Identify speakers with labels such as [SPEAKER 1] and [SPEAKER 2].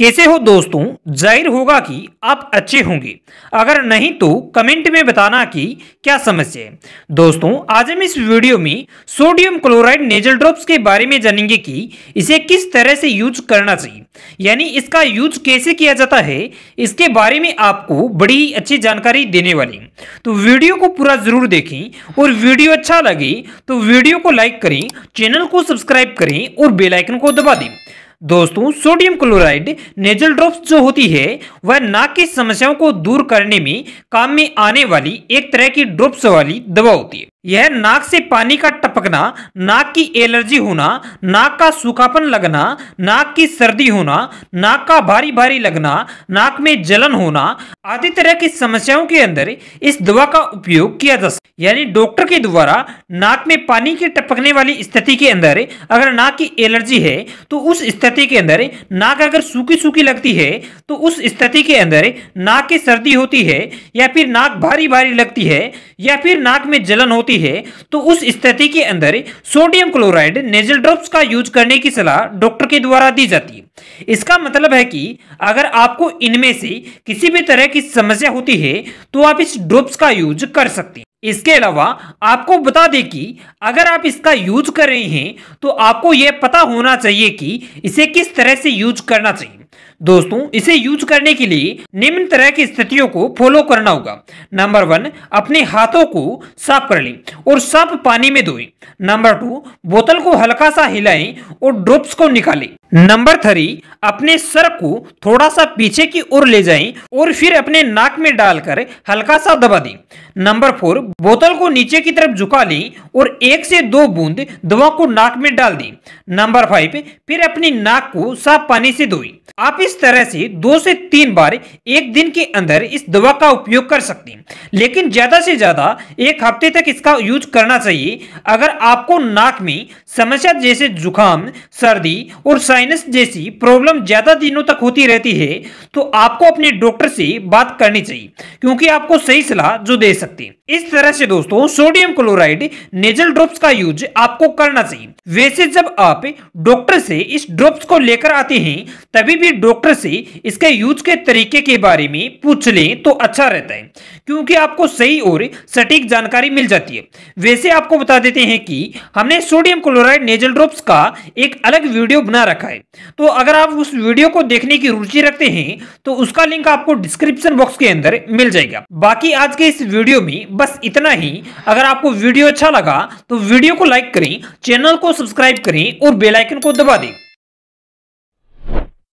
[SPEAKER 1] कैसे हो दोस्तों जाहिर होगा कि आप अच्छे होंगे अगर नहीं तो कमेंट में बताना कि क्या समस्या है दोस्तों आज हम इस वीडियो में सोडियम क्लोराइड नेजल ड्रॉप्स के बारे में जानेंगे कि इसे किस तरह से यूज करना चाहिए यानी इसका यूज कैसे किया जाता है इसके बारे में आपको बड़ी अच्छी जानकारी देने वाली तो वीडियो को पूरा जरूर देखें और वीडियो अच्छा लगे तो वीडियो को लाइक करें चैनल को सब्सक्राइब करें और बेलाइकन को दबा दें दोस्तों सोडियम क्लोराइड नेजल ड्रॉप्स जो होती है वह नाक की समस्याओं को दूर करने में काम में आने वाली एक तरह की ड्रॉप्स वाली दवा होती है यह नाक से पानी का टपकना नाक की एलर्जी होना नाक का सूखापन लगना नाक की सर्दी होना नाक का भारी भारी लगना नाक में जलन होना आदि तरह की समस्याओं के अंदर इस दवा का उपयोग किया जा सकता यानी डॉक्टर के द्वारा नाक में पानी के टपकने वाली स्थिति के अंदर अगर नाक की एलर्जी है तो उस स्थिति के अंदर नाक अगर सूखी सूखी लगती है तो उस स्थिति के अंदर नाक की सर्दी होती है या फिर नाक भारी भारी लगती है या फिर नाक में जलन होती होती है तो उस स्थिति के अंदर सोडियम क्लोराइड नेजल ड्रॉप्स का यूज करने की सलाह डॉक्टर के द्वारा दी जाती है इसका मतलब है कि अगर आपको इनमें से किसी भी तरह की समस्या होती है तो आप इस ड्रॉप्स का यूज कर सकते हैं इसके अलावा आपको बता दें कि अगर आप इसका यूज कर रहे हैं तो आपको यह पता होना चाहिए कि इसे किस तरह से यूज करना चाहिए दोस्तों इसे यूज करने के लिए निम्न तरह की स्थितियों को फॉलो करना होगा नंबर वन अपने हाथों को साफ कर लें और साफ पानी में धोएं नंबर टू बोतल को हल्का सा हिलाएं और ड्रॉप्स को निकालें नंबर थ्री अपने सर को थोड़ा सा पीछे की ओर ले जाएं और फिर अपने नाक में डालकर हल्का सा दबा दें नंबर फोर बोतल को नीचे की तरफ झुका लें और एक से दो बूंद दवा को नाक में डाल दें नंबर फाइव फिर अपनी नाक को साफ पानी से धोएं आप इस तरह से दो से तीन बार एक दिन के अंदर इस दवा का उपयोग कर सकते हैं लेकिन ज़्यादा से ज़्यादा एक हफ्ते तक इसका यूज करना चाहिए अगर आपको नाक में समस्या जैसे जुकाम सर्दी और साइनस जैसी प्रॉब्लम ज़्यादा दिनों तक होती रहती है तो आपको अपने डॉक्टर से बात करनी चाहिए क्योंकि आपको सही सलाह जो दे सकते हैं इस तरह से दोस्तों सोडियम क्लोराइड नेजल ड्रॉप्स का यूज आपको करना चाहिए वैसे जब आप डॉक्टर से इस ड्रॉप्स को लेकर आते हैं तभी भी डॉक्टर से इसके यूज के तरीके के बारे में पूछ लें तो अच्छा रहता है क्योंकि आपको सही और सटीक जानकारी मिल जाती है वैसे आपको बता देते हैं कि हमने सोडियम क्लोराइड नेजल ड्रॉप्स का एक अलग वीडियो बना रखा है तो अगर आप उस वीडियो को देखने की रुचि रखते हैं तो उसका लिंक आपको डिस्क्रिप्शन बॉक्स के अंदर मिल जाएगा बाकी आज के इस वीडियो में बस इतना ही अगर आपको वीडियो अच्छा लगा तो वीडियो को लाइक करें चैनल को सब्सक्राइब करें और बेलाइकन को दबा दें